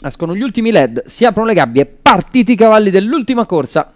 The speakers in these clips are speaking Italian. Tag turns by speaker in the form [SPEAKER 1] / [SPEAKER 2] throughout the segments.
[SPEAKER 1] Escono gli ultimi LED, si aprono le gabbie, partiti i cavalli dell'ultima corsa.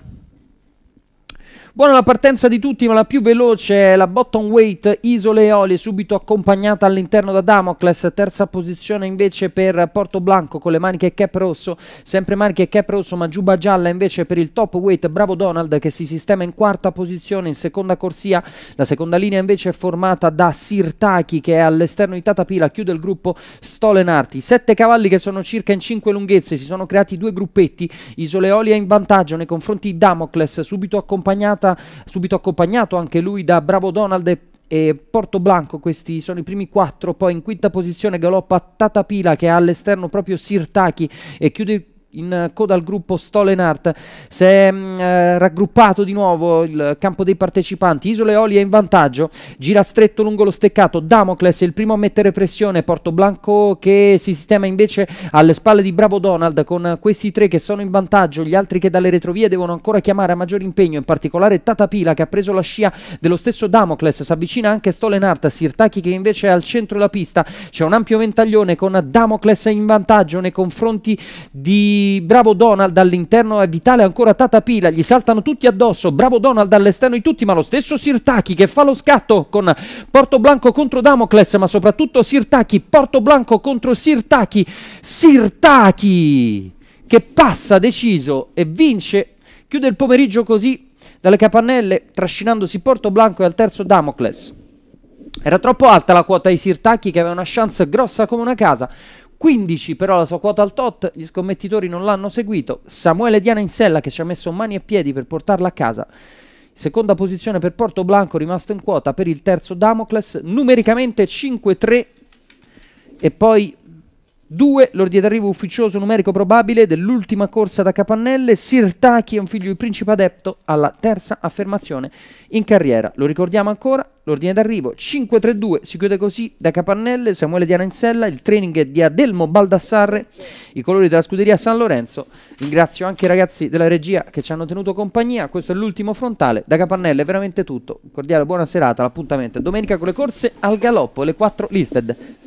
[SPEAKER 1] Buona la partenza di tutti, ma la più veloce è la bottom weight Isole Eolie, subito accompagnata all'interno da Damocles. Terza posizione invece per Porto Blanco con le maniche cap rosso, sempre maniche cap rosso, ma giuba gialla invece per il top weight Bravo Donald che si sistema in quarta posizione in seconda corsia. La seconda linea invece è formata da Sirtaki che è all'esterno di Tatapila, chiude il gruppo Stolen Arti. Sette cavalli che sono circa in cinque lunghezze, si sono creati due gruppetti. Isole è in vantaggio nei confronti di Damocles, subito accompagnata giornata, subito accompagnato anche lui da Bravo Donald e e Porto Blanco, questi sono i primi quattro, poi in quinta posizione galoppa Tatapila che ha all'esterno proprio Sirtaki e chiude il in eh, coda al gruppo Stolen Art si è mh, mm, eh, raggruppato di nuovo il campo dei partecipanti Isole Oli è in vantaggio gira stretto lungo lo steccato Damocles è il primo a mettere pressione Porto Blanco che si sistema invece alle spalle di Bravo Donald con questi tre che sono in vantaggio gli altri che dalle retrovie devono ancora chiamare a maggior impegno in particolare Tatapila che ha preso la scia dello stesso Damocles si avvicina anche Stolen Art Sirtaki che invece è al centro della pista c'è un ampio ventaglione con Damocles in vantaggio nei confronti di Bravo Donald all'interno è vitale ancora Tatapila, gli saltano tutti addosso, Bravo Donald all'esterno di tutti, ma lo stesso Sirtaki che fa lo scatto con Porto Blanco contro Damocles, ma soprattutto Sirtaki, Porto Blanco contro Sirtaki, Sirtaki che passa deciso e vince, chiude il pomeriggio così dalle capannelle trascinandosi Porto Blanco e al terzo Damocles. Era troppo alta la quota ai Sirtaki che aveva una chance grossa come una casa. 15 però la sua quota al tot, gli scommettitori non l'hanno seguito, Samuele Diana in sella che ci ha messo mani e piedi per portarla a casa, seconda posizione per Porto Blanco rimasto in quota per il terzo Damocles, numericamente 5-3 e poi 2. L'ordine d'arrivo ufficioso numerico probabile dell'ultima corsa da capannelle. Sirtaki è un figlio di principe adepto alla terza affermazione in carriera. Lo ricordiamo ancora, l'ordine d'arrivo 5-3-2 si chiude così da capannelle. Samuele Diana in sella, il training di Adelmo Baldassarre, i colori della scuderia San Lorenzo. Ringrazio anche i ragazzi della regia che ci hanno tenuto compagnia. Questo è l'ultimo frontale da capannelle, è veramente tutto. cordiale buona serata, l'appuntamento domenica con le corse al galoppo le 4 listed.